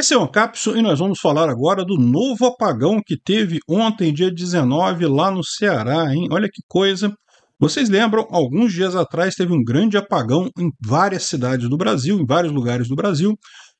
Esse é o Capso e nós vamos falar agora do novo apagão que teve ontem, dia 19, lá no Ceará, hein? Olha que coisa! Vocês lembram, alguns dias atrás teve um grande apagão em várias cidades do Brasil, em vários lugares do Brasil,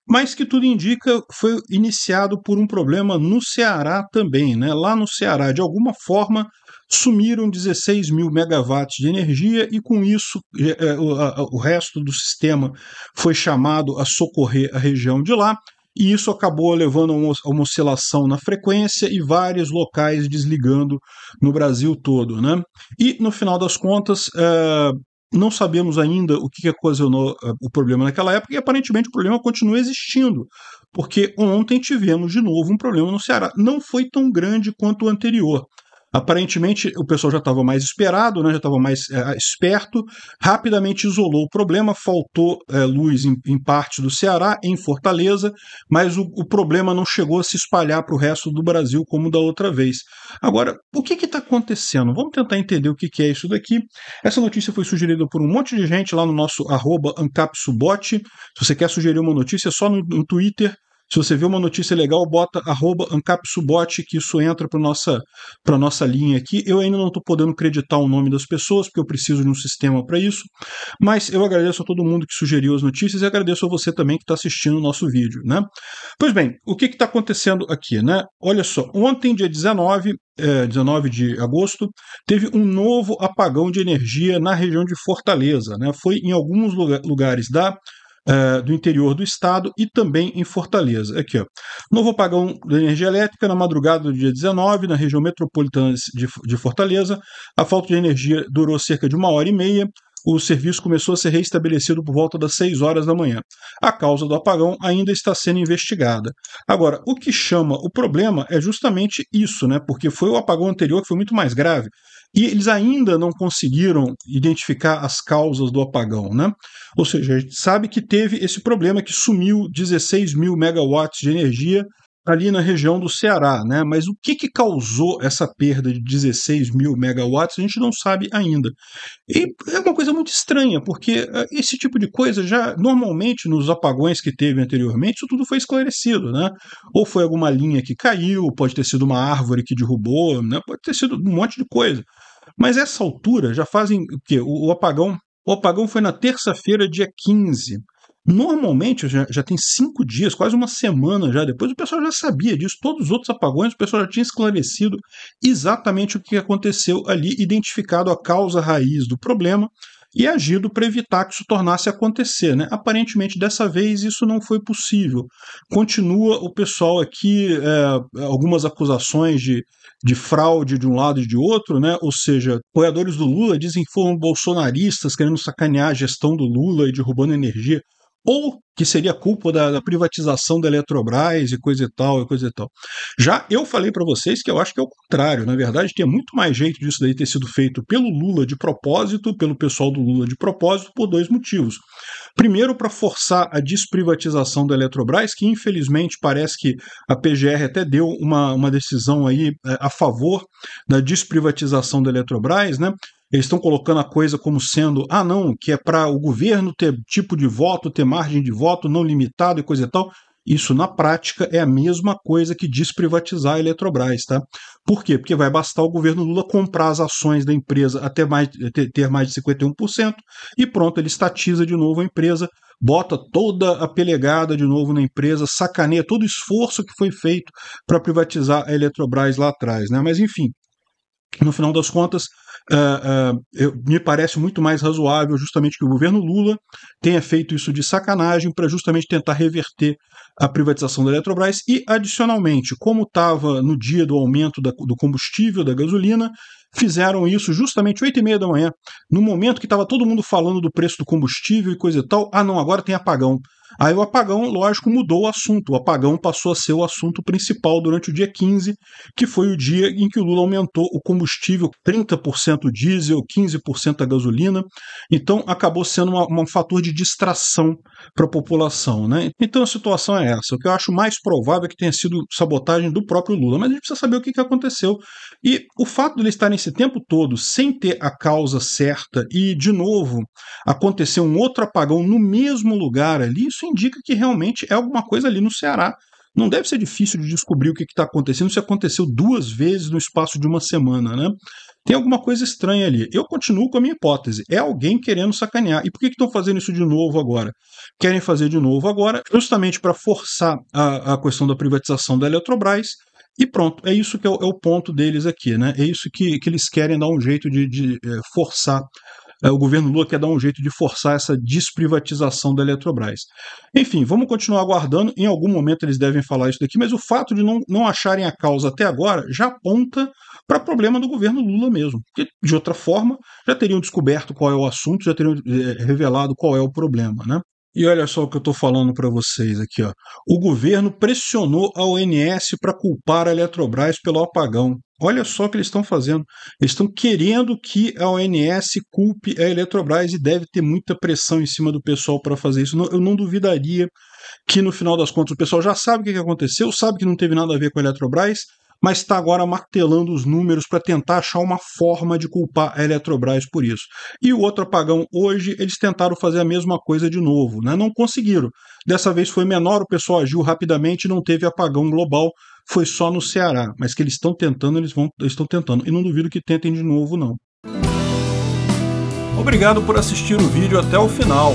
mas que tudo indica foi iniciado por um problema no Ceará também, né? Lá no Ceará, de alguma forma, sumiram 16 mil megawatts de energia e com isso é, é, o resto do sistema foi chamado a socorrer a região de lá e isso acabou levando a uma, uma oscilação na frequência e vários locais desligando no Brasil todo. Né? E no final das contas, é, não sabemos ainda o que, que ocasionou eh, o problema naquela época e aparentemente o problema continua existindo, porque ontem tivemos de novo um problema no Ceará. Não foi tão grande quanto o anterior. Aparentemente, o pessoal já estava mais esperado, né, já estava mais é, esperto, rapidamente isolou o problema, faltou é, luz em, em, parte do Ceará, em Fortaleza, mas o, o problema não chegou a se espalhar para o resto do Brasil como da outra vez. Agora, o que está acontecendo? Vamos tentar entender o que, que, é isso daqui. Essa notícia foi sugerida por um monte de gente lá no nosso arroba Ancapsubot. Se você quer sugerir uma notícia, é só no, no Twitter, se você vê uma notícia legal, bota arroba ancapsubot, que isso entra para a nossa, nossa linha aqui. Eu ainda não estou podendo acreditar o nome das pessoas, porque eu preciso de um sistema para isso. Mas eu agradeço a todo mundo que sugeriu as notícias e agradeço a você também que está assistindo o nosso vídeo. Né? Pois bem, o que está acontecendo aqui? Né? Olha só, ontem, dia 19, é, 19 de agosto, teve um novo apagão de energia na região de Fortaleza. Né? Foi em alguns lugares da é, do interior do estado e também em Fortaleza. Aqui, ó. Novo apagão da energia elétrica na madrugada do dia 19, na região metropolitana de, de Fortaleza. A falta de energia durou cerca de uma hora e meia o serviço começou a ser reestabelecido por volta das 6 horas da manhã. A causa do apagão ainda está sendo investigada. Agora, o que chama o problema é justamente isso, né? Porque foi o apagão anterior que foi muito mais grave. E eles ainda não conseguiram identificar as causas do apagão, né? Ou seja, a gente sabe que teve esse problema que sumiu 16 mil megawatts de energia ali na região do Ceará, né? Mas o que, que causou essa perda de 16 mil megawatts a gente não sabe ainda. E é uma coisa muito estranha, porque eh, esse tipo de coisa já normalmente nos apagões que teve anteriormente, isso tudo foi esclarecido, né? Ou foi alguma linha que caiu, pode ter sido uma árvore que derrubou, né? Pode ter sido um monte de coisa. Mas essa altura já fazem o quê? O, o apagão, o apagão foi na terça-feira, dia 15. Normalmente já, já tem cinco dias, quase uma semana já depois, o pessoal já sabia disso. Todos os outros apagões, o pessoal já tinha esclarecido exatamente o que aconteceu ali, identificado a causa raiz do problema e agido para evitar que isso tornasse a acontecer. Né? Aparentemente, dessa vez, isso não foi possível. Continua o pessoal aqui, é, algumas acusações de, de fraude de um lado e de outro, né? ou seja, apoiadores do Lula dizem que foram bolsonaristas querendo sacanear a gestão do Lula e derrubando energia ou que seria culpa da, da, privatização da Eletrobras e coisa e tal, e coisa e tal. Já eu falei para vocês que eu acho que é o contrário. Na verdade, tem muito mais jeito disso daí ter sido feito pelo Lula de propósito, pelo pessoal do Lula de propósito, por dois motivos. Primeiro, para forçar a desprivatização da Eletrobras, que infelizmente parece que a PGR até deu uma, uma decisão aí é, a favor da desprivatização da Eletrobras, né? Eles estão colocando a coisa como sendo, ah, não, que é para o governo ter tipo de voto, ter margem de voto não limitado e coisa e tal. Isso, na prática, é a mesma coisa que desprivatizar a Eletrobras, tá? Por quê? Porque vai bastar o governo Lula comprar as ações da empresa até mais, ter mais de 51% e pronto, ele estatiza de novo a empresa, bota toda a pelegada de novo na empresa, sacaneia todo o esforço que foi feito para privatizar a Eletrobras lá atrás, né? Mas, enfim, no final das contas, uh, uh, eu, me parece muito mais razoável justamente que o governo Lula tenha feito isso de sacanagem para justamente tentar reverter a privatização da Eletrobras e, adicionalmente, como estava no dia do aumento da, do combustível, da gasolina, fizeram isso justamente 8 e meia da manhã, no momento que estava todo mundo falando do preço do combustível e coisa e tal. Ah, não, agora tem apagão. Aí o apagão, lógico, mudou o assunto. O apagão passou a ser o assunto principal durante o dia 15, que foi o dia em que o Lula aumentou o combustível 30% diesel, 15% a gasolina. Então acabou sendo um fator de distração para a população. Né? Então a situação é essa. O que eu acho mais provável é que tenha sido sabotagem do próprio Lula. Mas a gente precisa saber o que, que aconteceu. E o fato de ele estar nesse tempo todo sem ter a causa certa e, de novo, acontecer um outro apagão no mesmo lugar ali, isso isso indica que realmente é alguma coisa ali no Ceará. Não deve ser difícil de descobrir o que está acontecendo se aconteceu duas vezes no espaço de uma semana, né? Tem alguma coisa estranha ali. Eu continuo com a minha hipótese. É alguém querendo sacanear. E por que estão fazendo isso de novo agora? Querem fazer de novo agora, justamente para forçar a, a questão da privatização da Eletrobras, e pronto, é isso que é o, é o, ponto deles aqui, né? É isso que, que eles querem dar um jeito de, de, de eh, forçar o governo Lula quer dar um jeito de forçar essa desprivatização da Eletrobras. Enfim, vamos continuar aguardando. Em algum momento eles devem falar isso daqui, mas o fato de não, não acharem a causa até agora já aponta para problema do governo Lula mesmo. Porque, de outra forma, já teriam descoberto qual é o assunto, já teriam eh, revelado qual é o problema. Né? E olha só o que eu estou falando para vocês aqui. Ó. O governo pressionou a ONS para culpar a Eletrobras pelo apagão. Olha só o que eles estão fazendo. Eles estão querendo que a ONS culpe a Eletrobras e deve ter muita pressão em cima do pessoal para fazer isso. Eu não duvidaria que no final das contas o pessoal já sabe o que aconteceu, sabe que não teve nada a ver com a Eletrobras, mas está agora martelando os números para tentar achar uma forma de culpar a Eletrobras por isso. E o outro apagão hoje, eles tentaram fazer a mesma coisa de novo, né? não conseguiram. Dessa vez foi menor, o pessoal agiu rapidamente, não teve apagão global, foi só no Ceará. Mas que eles estão tentando, eles vão, estão tentando. E não duvido que tentem de novo, não. Obrigado por assistir o vídeo até o final.